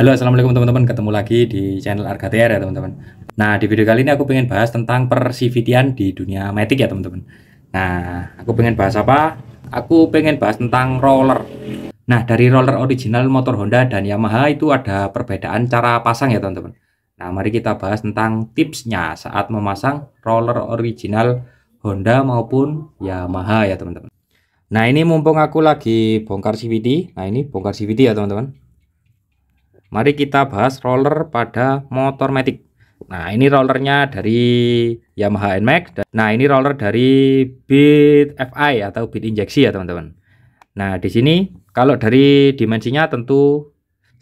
Halo, assalamualaikum teman-teman. Ketemu lagi di channel Argatr ya teman-teman. Nah di video kali ini aku pengen bahas tentang persivitian di dunia metik ya teman-teman. Nah aku pengen bahas apa? Aku pengen bahas tentang roller. Nah dari roller original motor Honda dan Yamaha itu ada perbedaan cara pasang ya teman-teman. Nah mari kita bahas tentang tipsnya saat memasang roller original Honda maupun Yamaha ya teman-teman. Nah ini mumpung aku lagi bongkar CVT. Nah ini bongkar CVT ya teman-teman. Mari kita bahas roller pada motor Matic. Nah, ini rollernya dari Yamaha NMAX. Nah, ini roller dari bit FI atau bit injeksi ya, teman-teman. Nah, di sini kalau dari dimensinya tentu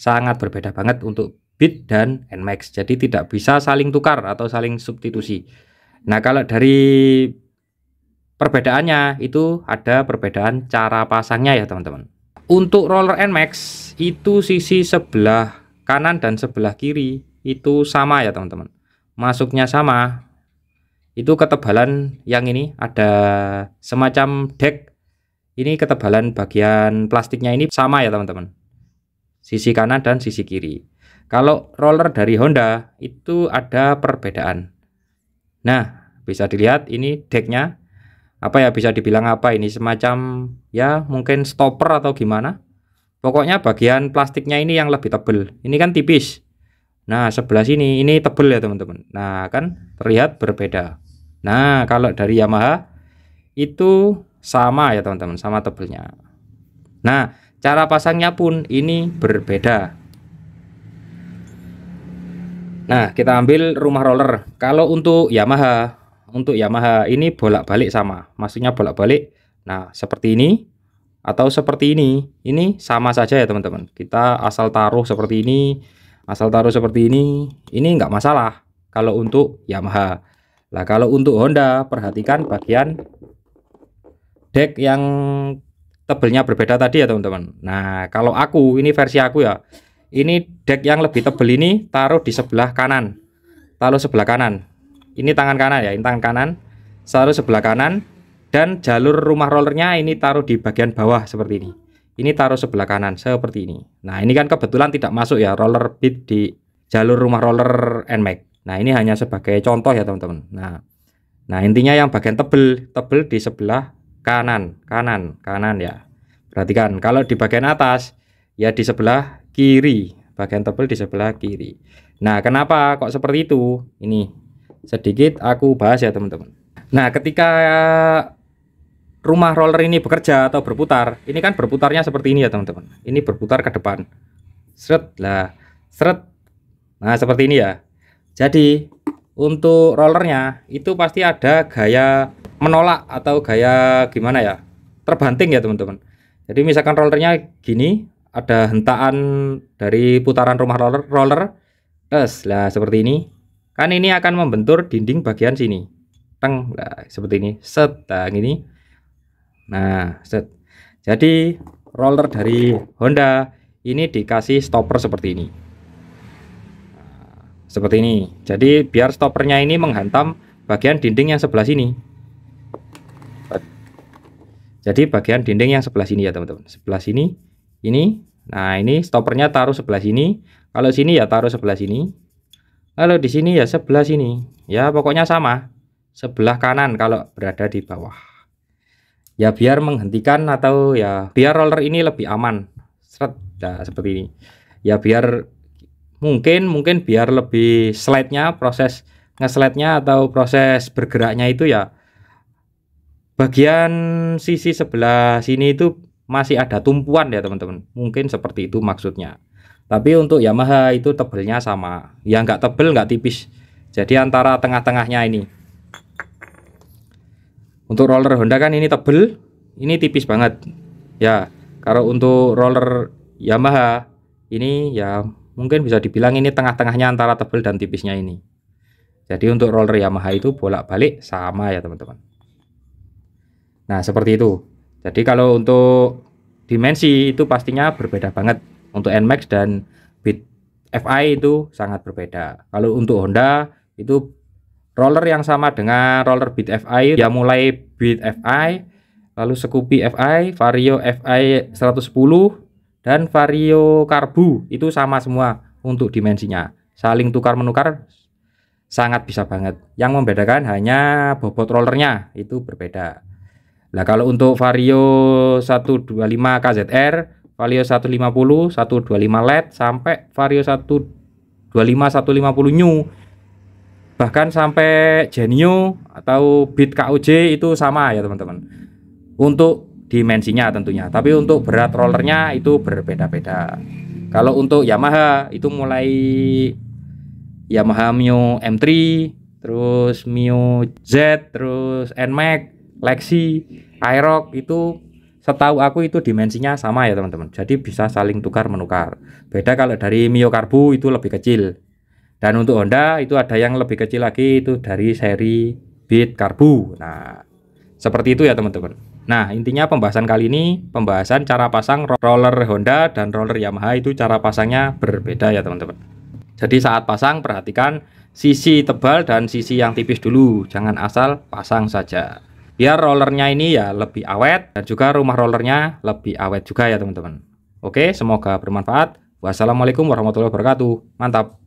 sangat berbeda banget untuk bit dan NMAX. Jadi tidak bisa saling tukar atau saling substitusi. Nah, kalau dari perbedaannya itu ada perbedaan cara pasangnya ya, teman-teman untuk roller NMAX itu sisi sebelah kanan dan sebelah kiri itu sama ya teman-teman masuknya sama itu ketebalan yang ini ada semacam deck ini ketebalan bagian plastiknya ini sama ya teman-teman sisi kanan dan sisi kiri kalau roller dari Honda itu ada perbedaan nah bisa dilihat ini decknya apa ya bisa dibilang apa ini semacam ya mungkin stopper atau gimana pokoknya bagian plastiknya ini yang lebih tebel ini kan tipis nah sebelah sini ini tebel ya teman-teman nah kan terlihat berbeda nah kalau dari Yamaha itu sama ya teman-teman sama tebelnya nah cara pasangnya pun ini berbeda nah kita ambil rumah roller kalau untuk Yamaha untuk Yamaha ini bolak-balik sama maksudnya bolak-balik nah seperti ini atau seperti ini ini sama saja ya teman-teman kita asal taruh seperti ini asal taruh seperti ini ini enggak masalah kalau untuk Yamaha lah kalau untuk Honda perhatikan bagian deck yang tebelnya berbeda tadi ya teman-teman nah kalau aku ini versi aku ya ini deck yang lebih tebel ini taruh di sebelah kanan taruh sebelah kanan ini tangan kanan ya ini tangan kanan selalu sebelah kanan dan jalur rumah rollernya ini taruh di bagian bawah seperti ini ini taruh sebelah kanan seperti ini nah ini kan kebetulan tidak masuk ya roller bit di jalur rumah roller NMAX nah ini hanya sebagai contoh ya teman-teman nah nah intinya yang bagian tebel tebel di sebelah kanan kanan kanan ya perhatikan kalau di bagian atas ya di sebelah kiri bagian tebel di sebelah kiri nah kenapa kok seperti itu ini sedikit aku bahas ya teman-teman nah ketika rumah roller ini bekerja atau berputar ini kan berputarnya seperti ini ya teman-teman ini berputar ke depan seret lah seret nah seperti ini ya jadi untuk rollernya itu pasti ada gaya menolak atau gaya gimana ya terbanting ya teman-teman jadi misalkan rollernya gini ada hentakan dari putaran rumah roller roller terus lah seperti ini Kan ini akan membentur dinding bagian sini. Teng, nah, seperti ini. Set, nah, ini. Nah, set. Jadi roller dari Honda ini dikasih stopper seperti ini. Nah, seperti ini. Jadi biar stoppernya ini menghantam bagian dinding yang sebelah sini. Jadi bagian dinding yang sebelah sini ya teman-teman. Sebelah sini, ini. Nah ini stoppernya taruh sebelah sini. Kalau sini ya taruh sebelah sini kalau di sini ya sebelah sini. Ya pokoknya sama. Sebelah kanan kalau berada di bawah. Ya biar menghentikan atau ya biar roller ini lebih aman. Seret, ya, nah, seperti ini. Ya biar mungkin mungkin biar lebih slide-nya proses ngeslide-nya atau proses bergeraknya itu ya bagian sisi sebelah sini itu masih ada tumpuan ya teman-teman mungkin seperti itu maksudnya tapi untuk Yamaha itu tebelnya sama, yang nggak tebel nggak tipis. Jadi antara tengah-tengahnya ini. Untuk roller Honda kan ini tebel, ini tipis banget. Ya, kalau untuk roller Yamaha ini ya mungkin bisa dibilang ini tengah-tengahnya antara tebel dan tipisnya ini. Jadi untuk roller Yamaha itu bolak-balik sama ya teman-teman. Nah, seperti itu. Jadi kalau untuk dimensi itu pastinya berbeda banget untuk NMAX dan Beat FI itu sangat berbeda. Kalau untuk Honda itu roller yang sama dengan roller Beat FI ya mulai Beat FI lalu Scoopy FI, Vario FI 110 dan Vario Karbu itu sama semua untuk dimensinya. Saling tukar menukar sangat bisa banget. Yang membedakan hanya bobot rollernya itu berbeda. Nah, kalau untuk Vario 125 KZR Vario 150, 125 LED sampai Vario 125, 150 new bahkan sampai Genio atau bit KOJ itu sama ya teman-teman untuk dimensinya tentunya tapi untuk berat rollernya itu berbeda-beda kalau untuk Yamaha itu mulai Yamaha Mio M3 terus Mio Z terus NMAX Lexi Aerox itu Setahu aku itu dimensinya sama ya teman-teman. Jadi bisa saling tukar menukar. Beda kalau dari mio karbu itu lebih kecil. Dan untuk Honda itu ada yang lebih kecil lagi itu dari seri Beat karbu. Nah, seperti itu ya teman-teman. Nah, intinya pembahasan kali ini pembahasan cara pasang roller Honda dan roller Yamaha itu cara pasangnya berbeda ya teman-teman. Jadi saat pasang perhatikan sisi tebal dan sisi yang tipis dulu, jangan asal pasang saja biar rollernya ini ya lebih awet dan juga rumah rollernya lebih awet juga ya teman-teman. Oke, semoga bermanfaat. Wassalamualaikum warahmatullahi wabarakatuh. Mantap.